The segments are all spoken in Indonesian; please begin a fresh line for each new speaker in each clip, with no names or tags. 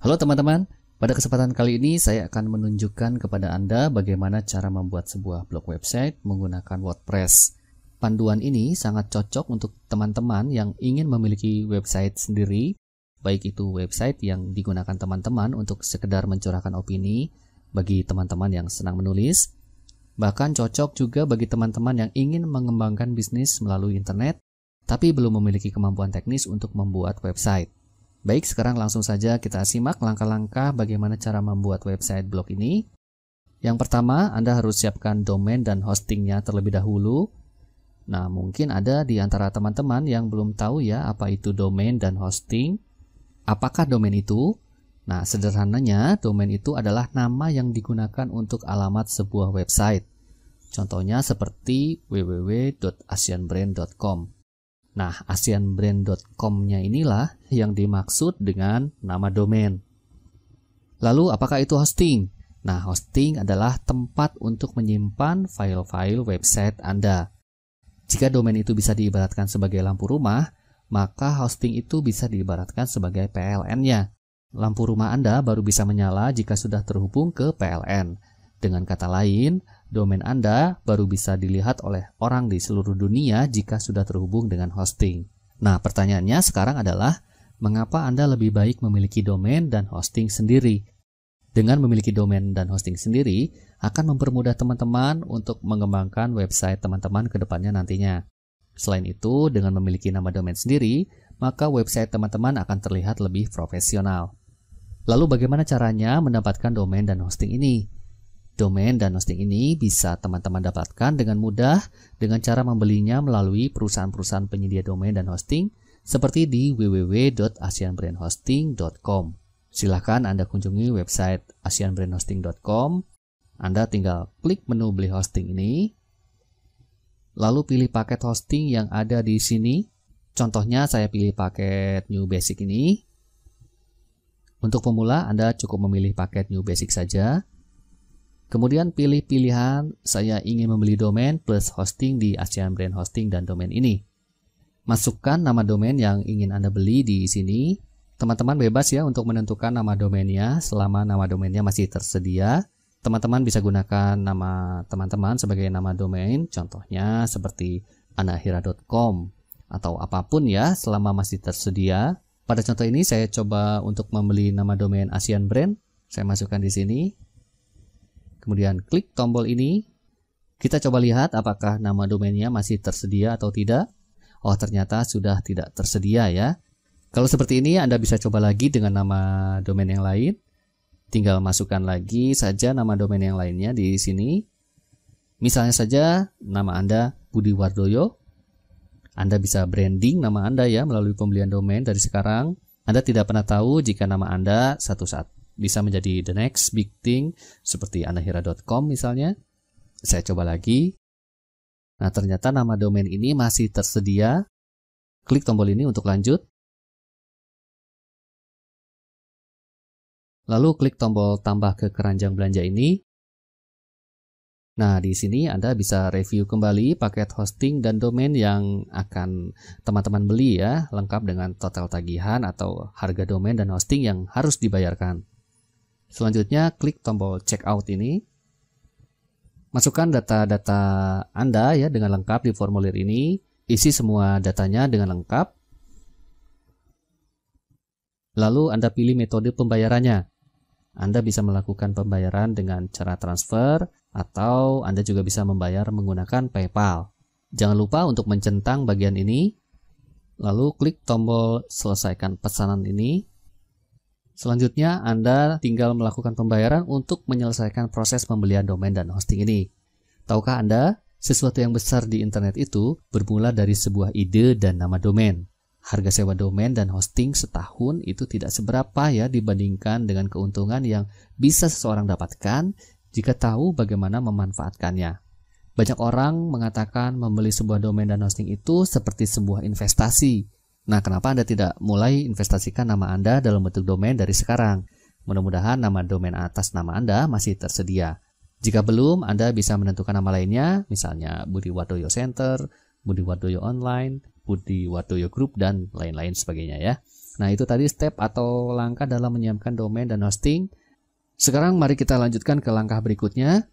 Halo teman-teman, pada kesempatan kali ini saya akan menunjukkan kepada Anda bagaimana cara membuat sebuah blog website menggunakan WordPress. Panduan ini sangat cocok untuk teman-teman yang ingin memiliki website sendiri, baik itu website yang digunakan teman-teman untuk sekedar mencurahkan opini bagi teman-teman yang senang menulis, bahkan cocok juga bagi teman-teman yang ingin mengembangkan bisnis melalui internet tapi belum memiliki kemampuan teknis untuk membuat website. Baik, sekarang langsung saja kita simak langkah-langkah bagaimana cara membuat website blog ini. Yang pertama, Anda harus siapkan domain dan hostingnya terlebih dahulu. Nah, mungkin ada di antara teman-teman yang belum tahu ya apa itu domain dan hosting. Apakah domain itu? Nah, sederhananya, domain itu adalah nama yang digunakan untuk alamat sebuah website. Contohnya seperti www.asianbrand.com. Nah, asianbrand.com-nya inilah yang dimaksud dengan nama domain. Lalu, apakah itu hosting? Nah, hosting adalah tempat untuk menyimpan file-file website Anda. Jika domain itu bisa diibaratkan sebagai lampu rumah, maka hosting itu bisa diibaratkan sebagai PLN-nya. Lampu rumah Anda baru bisa menyala jika sudah terhubung ke PLN. Dengan kata lain, Domain Anda baru bisa dilihat oleh orang di seluruh dunia jika sudah terhubung dengan hosting. Nah, pertanyaannya sekarang adalah mengapa Anda lebih baik memiliki domain dan hosting sendiri? Dengan memiliki domain dan hosting sendiri akan mempermudah teman-teman untuk mengembangkan website teman-teman ke depannya nantinya. Selain itu, dengan memiliki nama domain sendiri, maka website teman-teman akan terlihat lebih profesional. Lalu bagaimana caranya mendapatkan domain dan hosting ini? Domain dan hosting ini bisa teman-teman dapatkan dengan mudah dengan cara membelinya melalui perusahaan-perusahaan penyedia domain dan hosting seperti di www.asianbrandhosting.com. Silahkan Anda kunjungi website asianbrandhosting.com. Anda tinggal klik menu beli hosting ini, lalu pilih paket hosting yang ada di sini. Contohnya saya pilih paket New Basic ini. Untuk pemula Anda cukup memilih paket New Basic saja Kemudian pilih pilihan saya ingin membeli domain plus hosting di ASEAN Brand Hosting dan domain ini. Masukkan nama domain yang ingin Anda beli di sini. Teman-teman bebas ya untuk menentukan nama domainnya selama nama domainnya masih tersedia. Teman-teman bisa gunakan nama teman-teman sebagai nama domain, contohnya seperti anahira.com atau apapun ya selama masih tersedia. Pada contoh ini saya coba untuk membeli nama domain ASEAN Brand. Saya masukkan di sini kemudian klik tombol ini. Kita coba lihat apakah nama domainnya masih tersedia atau tidak. Oh, ternyata sudah tidak tersedia ya. Kalau seperti ini Anda bisa coba lagi dengan nama domain yang lain. Tinggal masukkan lagi saja nama domain yang lainnya di sini. Misalnya saja nama Anda Budi Wardoyo. Anda bisa branding nama Anda ya melalui pembelian domain dari sekarang. Anda tidak pernah tahu jika nama Anda satu saat bisa menjadi the next big thing seperti anahira.com misalnya. Saya coba lagi. Nah, ternyata nama domain ini masih tersedia. Klik tombol ini untuk lanjut. Lalu klik tombol tambah ke keranjang belanja ini. Nah, di sini Anda bisa review kembali paket hosting dan domain yang akan teman-teman beli ya, lengkap dengan total tagihan atau harga domain dan hosting yang harus dibayarkan. Selanjutnya klik tombol checkout ini. Masukkan data-data Anda ya dengan lengkap di formulir ini. Isi semua datanya dengan lengkap. Lalu Anda pilih metode pembayarannya. Anda bisa melakukan pembayaran dengan cara transfer atau Anda juga bisa membayar menggunakan PayPal. Jangan lupa untuk mencentang bagian ini, lalu klik tombol selesaikan pesanan ini Selanjutnya, Anda tinggal melakukan pembayaran untuk menyelesaikan proses pembelian domain dan hosting ini. Tahukah Anda, sesuatu yang besar di internet itu bermula dari sebuah ide dan nama domain. Harga sewa domain dan hosting setahun itu tidak seberapa ya dibandingkan dengan keuntungan yang bisa seseorang dapatkan jika tahu bagaimana memanfaatkannya. Banyak orang mengatakan membeli sebuah domain dan hosting itu seperti sebuah investasi Nah, kenapa Anda tidak mulai investasikan nama Anda dalam bentuk domain dari sekarang? Mudah-mudahan nama domain atas nama Anda masih tersedia. Jika belum, Anda bisa menentukan nama lainnya, misalnya Budi Wardoyo Center, Budi Wardoyo Online, Budi Wardoyo Group, dan lain-lain sebagainya ya. Nah, itu tadi step atau langkah dalam menyiapkan domain dan hosting. Sekarang mari kita lanjutkan ke langkah berikutnya.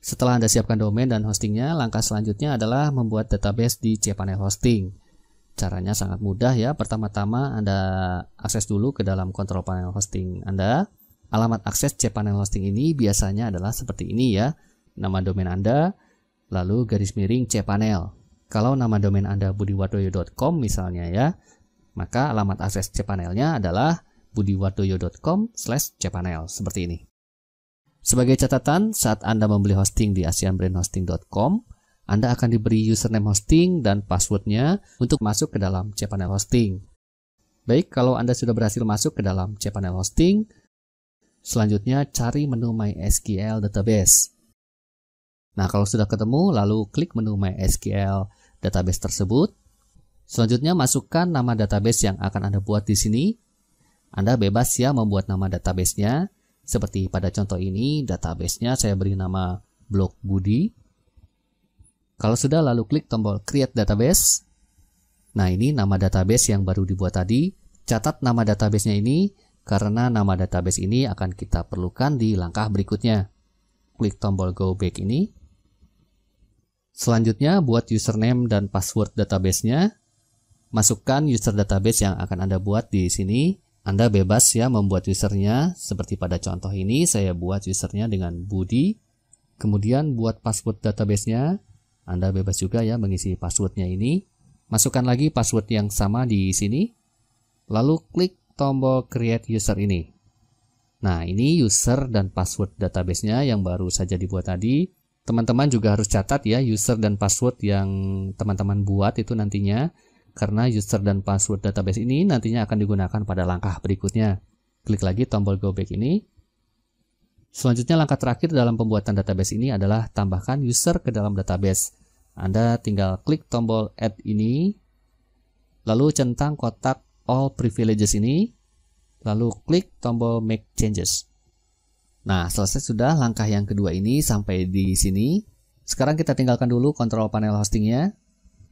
Setelah Anda siapkan domain dan hostingnya, langkah selanjutnya adalah membuat database di cPanel Hosting. Caranya sangat mudah ya. Pertama-tama Anda akses dulu ke dalam kontrol panel hosting Anda. Alamat akses cPanel hosting ini biasanya adalah seperti ini ya. Nama domain Anda, lalu garis miring cPanel. Kalau nama domain Anda budiwardoyo.com misalnya ya, maka alamat akses cPanelnya adalah budiwardoyo.com cPanel seperti ini. Sebagai catatan, saat Anda membeli hosting di asianbrandhosting.com, anda akan diberi username hosting dan passwordnya untuk masuk ke dalam cPanel hosting. Baik, kalau Anda sudah berhasil masuk ke dalam cPanel hosting, selanjutnya cari menu MySQL Database. Nah, kalau sudah ketemu, lalu klik menu MySQL Database tersebut. Selanjutnya, masukkan nama database yang akan Anda buat di sini. Anda bebas ya membuat nama databasenya. Seperti pada contoh ini, databasenya saya beri nama Blog Budi. Kalau sudah lalu klik tombol create database. Nah, ini nama database yang baru dibuat tadi. Catat nama databasenya ini karena nama database ini akan kita perlukan di langkah berikutnya. Klik tombol go back ini. Selanjutnya, buat username dan password databasenya. Masukkan user database yang akan Anda buat di sini. Anda bebas ya membuat usernya, seperti pada contoh ini saya buat usernya dengan Budi. Kemudian buat password databasenya, anda bebas juga ya mengisi passwordnya ini. Masukkan lagi password yang sama di sini. Lalu klik tombol create user ini. Nah, ini user dan password databasenya yang baru saja dibuat tadi. Teman-teman juga harus catat ya user dan password yang teman-teman buat itu nantinya karena user dan password database ini nantinya akan digunakan pada langkah berikutnya. Klik lagi tombol go back ini. Selanjutnya langkah terakhir dalam pembuatan database ini adalah tambahkan user ke dalam database. Anda tinggal klik tombol add ini, lalu centang kotak all privileges ini, lalu klik tombol make changes. Nah, selesai sudah langkah yang kedua ini sampai di sini. Sekarang kita tinggalkan dulu kontrol panel hostingnya.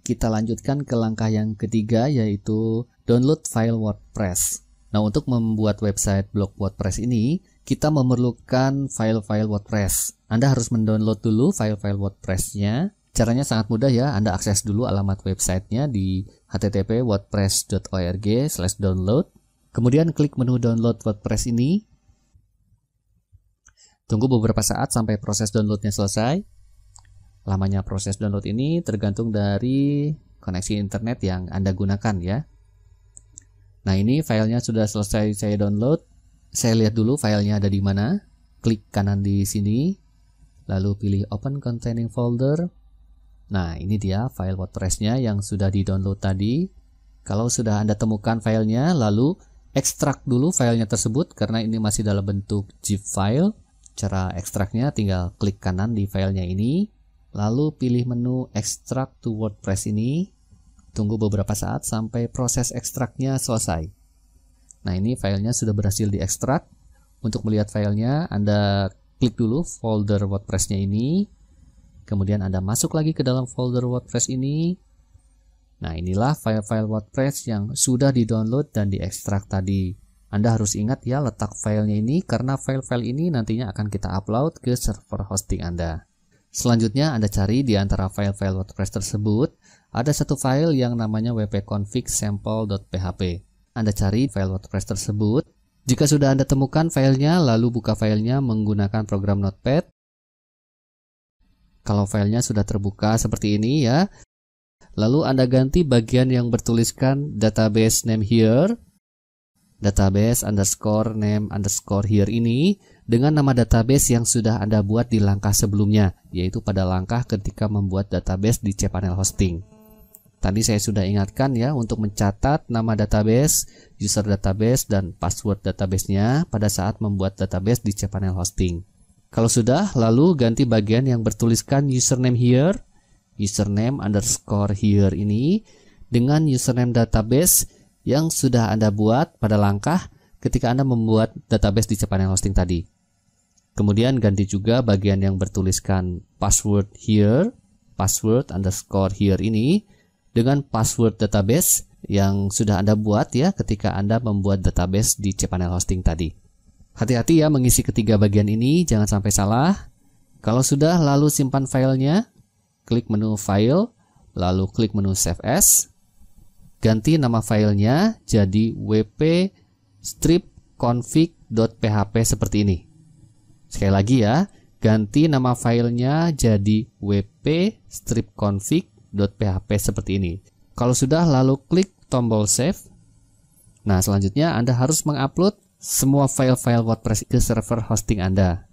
Kita lanjutkan ke langkah yang ketiga yaitu download file WordPress. Nah, untuk membuat website blog WordPress ini, kita memerlukan file-file WordPress. Anda harus mendownload dulu file-file WordPress-nya Caranya sangat mudah ya, Anda akses dulu alamat websitenya di http wordpress.org slash download. Kemudian klik menu download WordPress ini. Tunggu beberapa saat sampai proses downloadnya selesai. Lamanya proses download ini tergantung dari koneksi internet yang Anda gunakan ya. Nah ini filenya sudah selesai saya download. Saya lihat dulu filenya ada di mana. Klik kanan di sini, lalu pilih Open Containing Folder, Nah, ini dia file WordPress-nya yang sudah di-download tadi. Kalau sudah Anda temukan filenya, lalu ekstrak dulu filenya tersebut karena ini masih dalam bentuk zip file. Cara ekstraknya tinggal klik kanan di filenya ini, lalu pilih menu ekstrak to WordPress ini. Tunggu beberapa saat sampai proses ekstraknya selesai. Nah, ini filenya sudah berhasil diekstrak. Untuk melihat filenya, Anda klik dulu folder WordPress-nya ini, Kemudian Anda masuk lagi ke dalam folder WordPress ini. Nah, inilah file-file WordPress yang sudah di-download dan diekstrak tadi. Anda harus ingat ya letak filenya ini karena file-file ini nantinya akan kita upload ke server hosting Anda. Selanjutnya Anda cari di antara file-file WordPress tersebut, ada satu file yang namanya wp-config sample.php. Anda cari file WordPress tersebut. Jika sudah Anda temukan filenya, lalu buka filenya menggunakan program Notepad. Kalau filenya sudah terbuka seperti ini ya. Lalu Anda ganti bagian yang bertuliskan database name here, database underscore name underscore here ini dengan nama database yang sudah Anda buat di langkah sebelumnya, yaitu pada langkah ketika membuat database di cPanel hosting. Tadi saya sudah ingatkan ya untuk mencatat nama database, user database, dan password databasenya pada saat membuat database di cPanel hosting. Kalau sudah, lalu ganti bagian yang bertuliskan username here, username underscore here ini dengan username database yang sudah Anda buat pada langkah ketika Anda membuat database di cPanel hosting tadi. Kemudian ganti juga bagian yang bertuliskan password here, password underscore here ini dengan password database yang sudah Anda buat ya ketika Anda membuat database di cPanel hosting tadi. Hati-hati ya mengisi ketiga bagian ini, jangan sampai salah. Kalau sudah, lalu simpan filenya. Klik menu File, lalu klik menu Save As. Ganti nama filenya jadi wp config.php seperti ini. Sekali lagi ya, ganti nama filenya jadi wp config.php seperti ini. Kalau sudah, lalu klik tombol Save. Nah, selanjutnya Anda harus mengupload semua file-file WordPress ke server hosting Anda.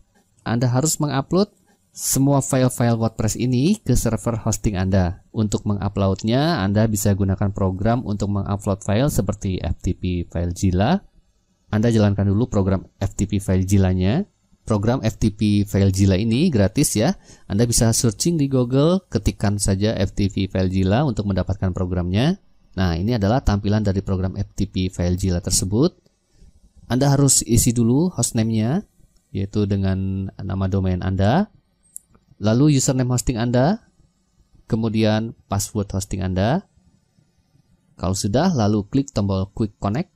Anda harus mengupload semua file-file WordPress ini ke server hosting Anda. Untuk menguploadnya, Anda bisa gunakan program untuk mengupload file seperti FTP FileZilla. Anda jalankan dulu program FTP FileZilla-nya. Program FTP FileZilla ini gratis ya. Anda bisa searching di Google, ketikkan saja FTP FileZilla untuk mendapatkan programnya. Nah, ini adalah tampilan dari program FTP FileZilla tersebut. Anda harus isi dulu hostname-nya yaitu dengan nama domain Anda, lalu username hosting Anda, kemudian password hosting Anda. Kalau sudah, lalu klik tombol Quick Connect.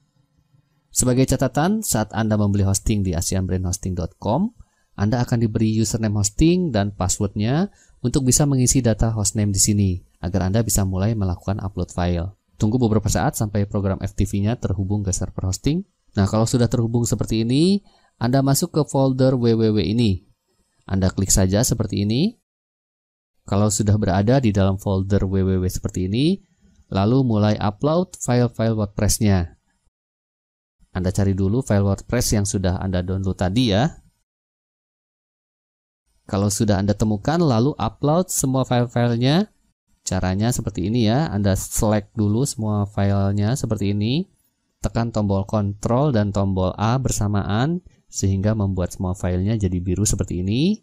Sebagai catatan, saat Anda membeli hosting di asianbrainhosting.com, Anda akan diberi username hosting dan passwordnya untuk bisa mengisi data hostname di sini, agar Anda bisa mulai melakukan upload file. Tunggu beberapa saat sampai program FTV-nya terhubung ke server hosting Nah, kalau sudah terhubung seperti ini, Anda masuk ke folder www ini. Anda klik saja seperti ini. Kalau sudah berada di dalam folder www seperti ini, lalu mulai upload file-file WordPress-nya. Anda cari dulu file WordPress yang sudah Anda download tadi ya. Kalau sudah Anda temukan, lalu upload semua file-filenya. Caranya seperti ini ya, Anda select dulu semua filenya seperti ini tekan tombol Ctrl dan tombol A bersamaan sehingga membuat semua filenya jadi biru seperti ini.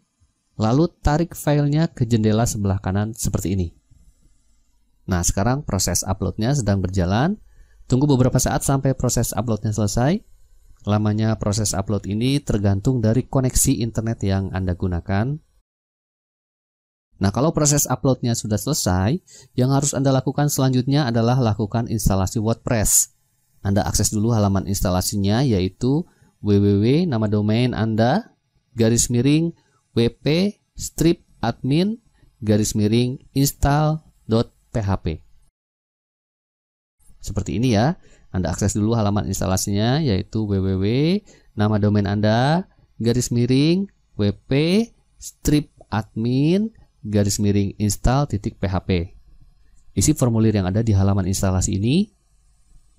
Lalu tarik filenya ke jendela sebelah kanan seperti ini. Nah sekarang proses uploadnya sedang berjalan. Tunggu beberapa saat sampai proses uploadnya selesai. Lamanya proses upload ini tergantung dari koneksi internet yang Anda gunakan. Nah, kalau proses uploadnya sudah selesai, yang harus Anda lakukan selanjutnya adalah lakukan instalasi WordPress. Anda akses dulu halaman instalasinya yaitu www nama domain Anda garis miring wp strip admin garis miring install.php. Seperti ini ya. Anda akses dulu halaman instalasinya yaitu www nama domain Anda garis miring wp strip admin garis miring install.php. Isi formulir yang ada di halaman instalasi ini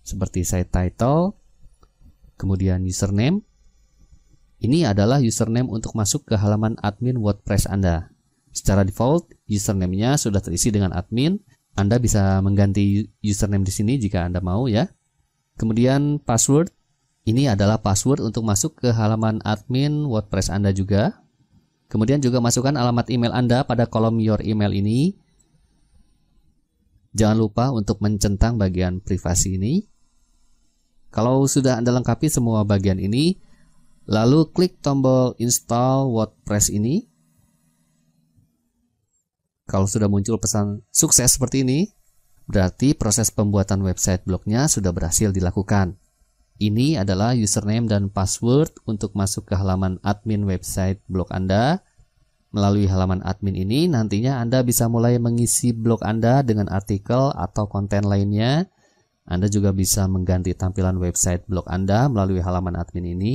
seperti saya title, kemudian username. Ini adalah username untuk masuk ke halaman admin WordPress Anda. Secara default, username-nya sudah terisi dengan admin. Anda bisa mengganti username di sini jika Anda mau ya. Kemudian password, ini adalah password untuk masuk ke halaman admin WordPress Anda juga. Kemudian juga masukkan alamat email Anda pada kolom your email ini. Jangan lupa untuk mencentang bagian privasi ini. Kalau sudah Anda lengkapi semua bagian ini, lalu klik tombol install WordPress ini. Kalau sudah muncul pesan sukses seperti ini, berarti proses pembuatan website blognya sudah berhasil dilakukan. Ini adalah username dan password untuk masuk ke halaman admin website blog Anda. Melalui halaman admin ini, nantinya Anda bisa mulai mengisi blog Anda dengan artikel atau konten lainnya anda juga bisa mengganti tampilan website blog Anda melalui halaman admin ini.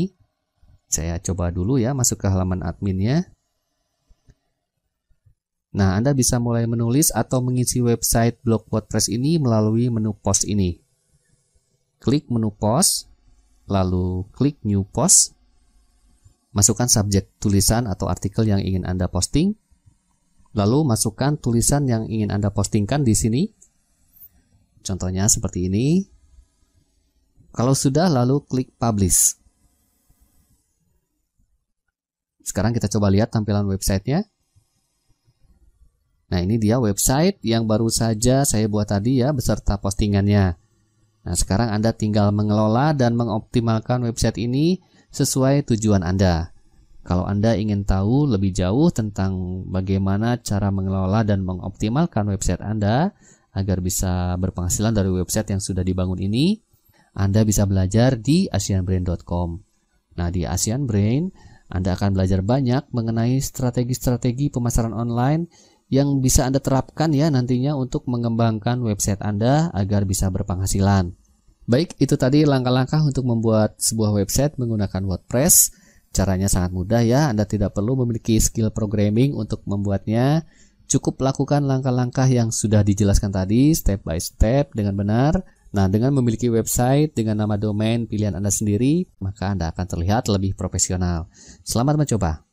Saya coba dulu ya masuk ke halaman adminnya. Nah, Anda bisa mulai menulis atau mengisi website blog WordPress ini melalui menu post ini. Klik menu post, lalu klik new post. Masukkan subjek tulisan atau artikel yang ingin Anda posting. Lalu masukkan tulisan yang ingin Anda postingkan di sini Contohnya seperti ini. Kalau sudah, lalu klik publish. Sekarang kita coba lihat tampilan websitenya. Nah ini dia website yang baru saja saya buat tadi ya beserta postingannya. Nah sekarang Anda tinggal mengelola dan mengoptimalkan website ini sesuai tujuan Anda. Kalau Anda ingin tahu lebih jauh tentang bagaimana cara mengelola dan mengoptimalkan website Anda, agar bisa berpenghasilan dari website yang sudah dibangun ini, Anda bisa belajar di asianbrain.com. Nah, di Asian Brain, Anda akan belajar banyak mengenai strategi-strategi pemasaran online yang bisa Anda terapkan ya nantinya untuk mengembangkan website Anda agar bisa berpenghasilan. Baik, itu tadi langkah-langkah untuk membuat sebuah website menggunakan WordPress. Caranya sangat mudah ya, Anda tidak perlu memiliki skill programming untuk membuatnya. Cukup lakukan langkah-langkah yang sudah dijelaskan tadi step by step dengan benar. Nah, dengan memiliki website dengan nama domain pilihan Anda sendiri, maka Anda akan terlihat lebih profesional. Selamat mencoba.